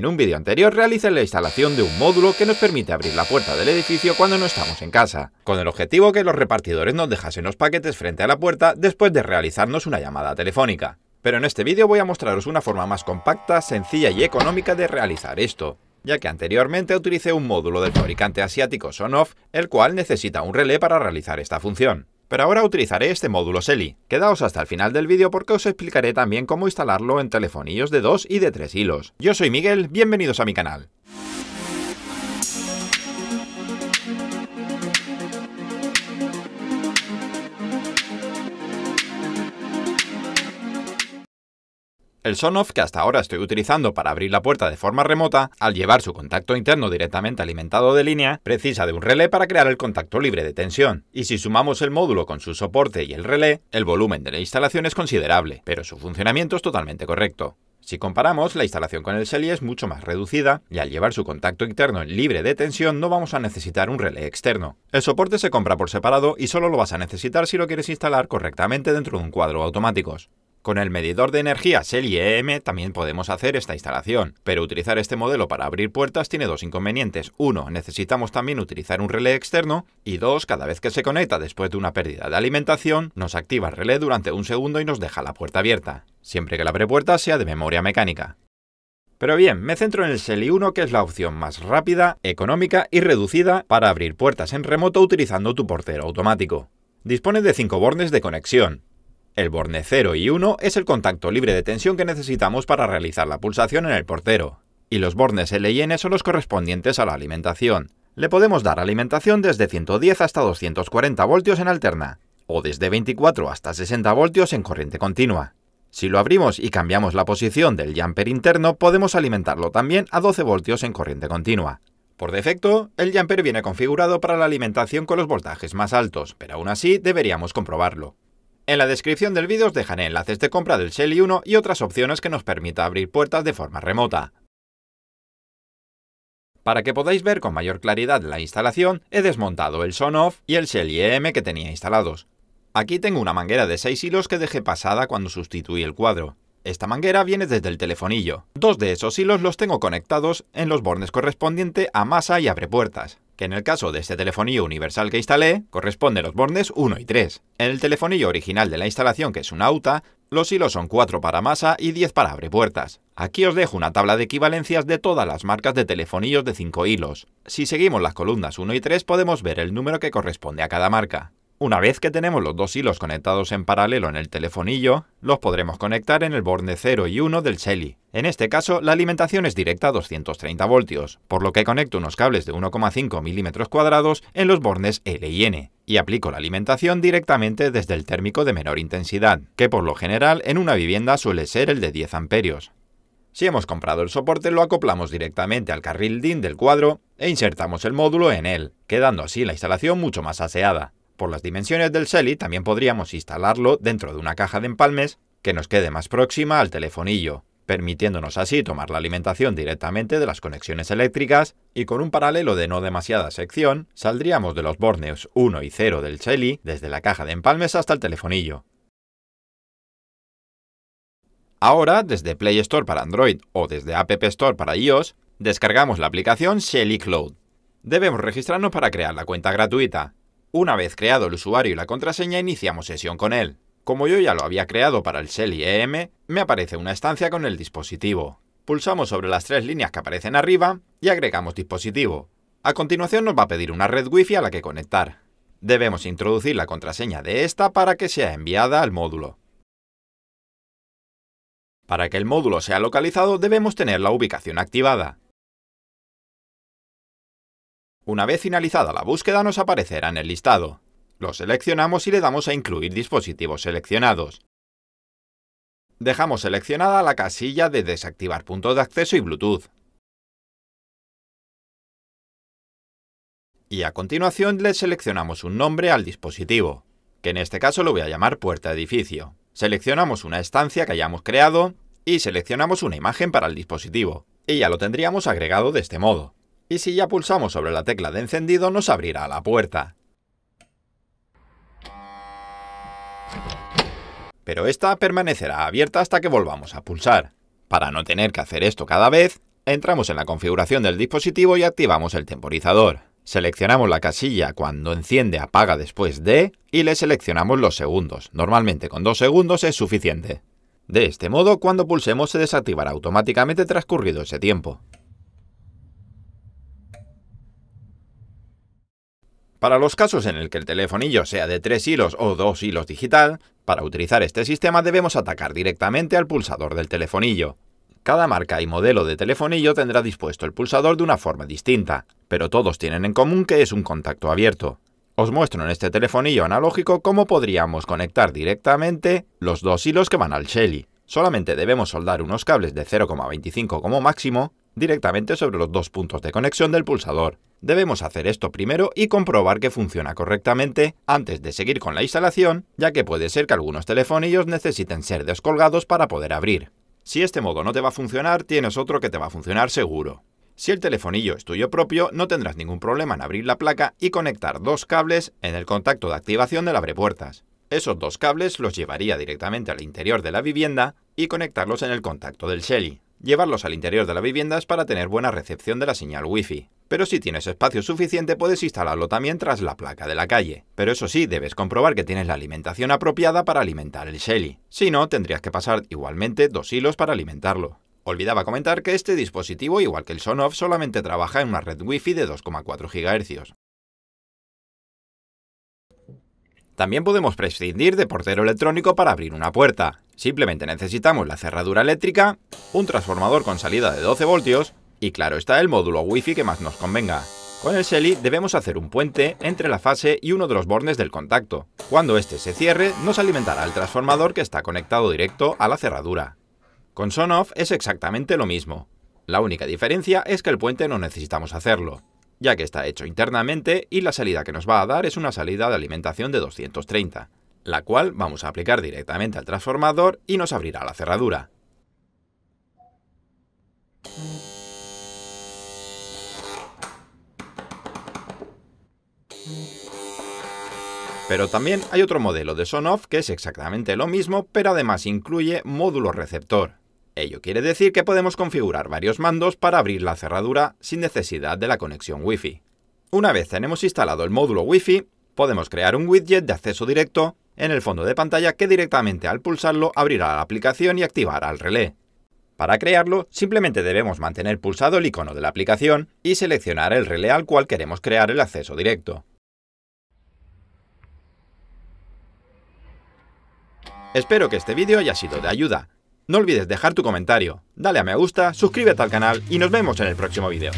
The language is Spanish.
En un vídeo anterior realicé la instalación de un módulo que nos permite abrir la puerta del edificio cuando no estamos en casa, con el objetivo que los repartidores nos dejasen los paquetes frente a la puerta después de realizarnos una llamada telefónica. Pero en este vídeo voy a mostraros una forma más compacta, sencilla y económica de realizar esto, ya que anteriormente utilicé un módulo del fabricante asiático Sonoff, el cual necesita un relé para realizar esta función. Pero ahora utilizaré este módulo Selly. Quedaos hasta el final del vídeo porque os explicaré también cómo instalarlo en telefonillos de 2 y de 3 hilos. Yo soy Miguel, bienvenidos a mi canal. El Sonoff que hasta ahora estoy utilizando para abrir la puerta de forma remota, al llevar su contacto interno directamente alimentado de línea, precisa de un relé para crear el contacto libre de tensión, y si sumamos el módulo con su soporte y el relé, el volumen de la instalación es considerable, pero su funcionamiento es totalmente correcto. Si comparamos, la instalación con el Selly es mucho más reducida y al llevar su contacto interno libre de tensión no vamos a necesitar un relé externo. El soporte se compra por separado y solo lo vas a necesitar si lo quieres instalar correctamente dentro de un cuadro automáticos. Con el medidor de energía SELI EM también podemos hacer esta instalación, pero utilizar este modelo para abrir puertas tiene dos inconvenientes. Uno, necesitamos también utilizar un relé externo y dos, cada vez que se conecta después de una pérdida de alimentación, nos activa el relé durante un segundo y nos deja la puerta abierta, siempre que la puerta sea de memoria mecánica. Pero bien, me centro en el SELI 1 que es la opción más rápida, económica y reducida para abrir puertas en remoto utilizando tu portero automático. Dispone de 5 bornes de conexión, el borne 0 y 1 es el contacto libre de tensión que necesitamos para realizar la pulsación en el portero, y los bornes L y N son los correspondientes a la alimentación. Le podemos dar alimentación desde 110 hasta 240 voltios en alterna, o desde 24 hasta 60 voltios en corriente continua. Si lo abrimos y cambiamos la posición del jumper interno, podemos alimentarlo también a 12 voltios en corriente continua. Por defecto, el jumper viene configurado para la alimentación con los voltajes más altos, pero aún así deberíamos comprobarlo. En la descripción del vídeo os dejaré enlaces de compra del Shelly 1 y otras opciones que nos permita abrir puertas de forma remota. Para que podáis ver con mayor claridad la instalación, he desmontado el Sonoff y el Shelly EM que tenía instalados. Aquí tengo una manguera de 6 hilos que dejé pasada cuando sustituí el cuadro. Esta manguera viene desde el telefonillo. Dos de esos hilos los tengo conectados en los bornes correspondiente a masa y abre puertas que en el caso de este telefonillo universal que instalé, corresponde los bornes 1 y 3. En el telefonillo original de la instalación, que es una AUTA, los hilos son 4 para masa y 10 para abre puertas. Aquí os dejo una tabla de equivalencias de todas las marcas de telefonillos de 5 hilos. Si seguimos las columnas 1 y 3 podemos ver el número que corresponde a cada marca. Una vez que tenemos los dos hilos conectados en paralelo en el telefonillo, los podremos conectar en el borne 0 y 1 del Shelly. En este caso, la alimentación es directa a 230 voltios, por lo que conecto unos cables de 1,5 mm cuadrados en los bornes L y N, y aplico la alimentación directamente desde el térmico de menor intensidad, que por lo general en una vivienda suele ser el de 10 amperios. Si hemos comprado el soporte, lo acoplamos directamente al carril DIN del cuadro e insertamos el módulo en él, quedando así la instalación mucho más aseada. Por las dimensiones del Shelly también podríamos instalarlo dentro de una caja de empalmes que nos quede más próxima al telefonillo, permitiéndonos así tomar la alimentación directamente de las conexiones eléctricas y con un paralelo de no demasiada sección saldríamos de los bornes 1 y 0 del Shelly desde la caja de empalmes hasta el telefonillo. Ahora, desde Play Store para Android o desde App Store para iOS, descargamos la aplicación Shelly Cloud. Debemos registrarnos para crear la cuenta gratuita una vez creado el usuario y la contraseña, iniciamos sesión con él. Como yo ya lo había creado para el Shell EM, me aparece una estancia con el dispositivo. Pulsamos sobre las tres líneas que aparecen arriba y agregamos dispositivo. A continuación nos va a pedir una red Wi-Fi a la que conectar. Debemos introducir la contraseña de esta para que sea enviada al módulo. Para que el módulo sea localizado debemos tener la ubicación activada. Una vez finalizada la búsqueda nos aparecerá en el listado. Lo seleccionamos y le damos a incluir dispositivos seleccionados. Dejamos seleccionada la casilla de desactivar puntos de acceso y Bluetooth. Y a continuación le seleccionamos un nombre al dispositivo, que en este caso lo voy a llamar puerta edificio. Seleccionamos una estancia que hayamos creado y seleccionamos una imagen para el dispositivo, y ya lo tendríamos agregado de este modo y si ya pulsamos sobre la tecla de encendido nos abrirá la puerta. Pero esta permanecerá abierta hasta que volvamos a pulsar. Para no tener que hacer esto cada vez, entramos en la configuración del dispositivo y activamos el temporizador. Seleccionamos la casilla cuando enciende apaga después de y le seleccionamos los segundos. Normalmente con dos segundos es suficiente. De este modo, cuando pulsemos se desactivará automáticamente transcurrido ese tiempo. Para los casos en el que el telefonillo sea de tres hilos o dos hilos digital, para utilizar este sistema debemos atacar directamente al pulsador del telefonillo. Cada marca y modelo de telefonillo tendrá dispuesto el pulsador de una forma distinta, pero todos tienen en común que es un contacto abierto. Os muestro en este telefonillo analógico cómo podríamos conectar directamente los dos hilos que van al Shelly. Solamente debemos soldar unos cables de 0,25 como máximo directamente sobre los dos puntos de conexión del pulsador. Debemos hacer esto primero y comprobar que funciona correctamente antes de seguir con la instalación, ya que puede ser que algunos telefonillos necesiten ser descolgados para poder abrir. Si este modo no te va a funcionar, tienes otro que te va a funcionar seguro. Si el telefonillo es tuyo propio, no tendrás ningún problema en abrir la placa y conectar dos cables en el contacto de activación del abrepuertas. Esos dos cables los llevaría directamente al interior de la vivienda y conectarlos en el contacto del Shelly llevarlos al interior de vivienda es para tener buena recepción de la señal wifi. Pero si tienes espacio suficiente puedes instalarlo también tras la placa de la calle. Pero eso sí, debes comprobar que tienes la alimentación apropiada para alimentar el Shelly. Si no, tendrías que pasar igualmente dos hilos para alimentarlo. Olvidaba comentar que este dispositivo, igual que el Sonoff, solamente trabaja en una red Wi-Fi de 2,4 GHz. También podemos prescindir de portero electrónico para abrir una puerta. Simplemente necesitamos la cerradura eléctrica, un transformador con salida de 12 voltios y claro está el módulo wifi que más nos convenga. Con el Shelly debemos hacer un puente entre la fase y uno de los bornes del contacto. Cuando este se cierre, nos alimentará el transformador que está conectado directo a la cerradura. Con SONOFF es exactamente lo mismo. La única diferencia es que el puente no necesitamos hacerlo ya que está hecho internamente y la salida que nos va a dar es una salida de alimentación de 230, la cual vamos a aplicar directamente al transformador y nos abrirá la cerradura. Pero también hay otro modelo de Sonoff que es exactamente lo mismo, pero además incluye módulo receptor. Ello quiere decir que podemos configurar varios mandos para abrir la cerradura sin necesidad de la conexión Wi-Fi. Una vez tenemos instalado el módulo Wi-Fi, podemos crear un widget de acceso directo en el fondo de pantalla que directamente al pulsarlo abrirá la aplicación y activará el relé. Para crearlo, simplemente debemos mantener pulsado el icono de la aplicación y seleccionar el relé al cual queremos crear el acceso directo. Espero que este vídeo haya sido de ayuda. No olvides dejar tu comentario, dale a me gusta, suscríbete al canal y nos vemos en el próximo vídeo.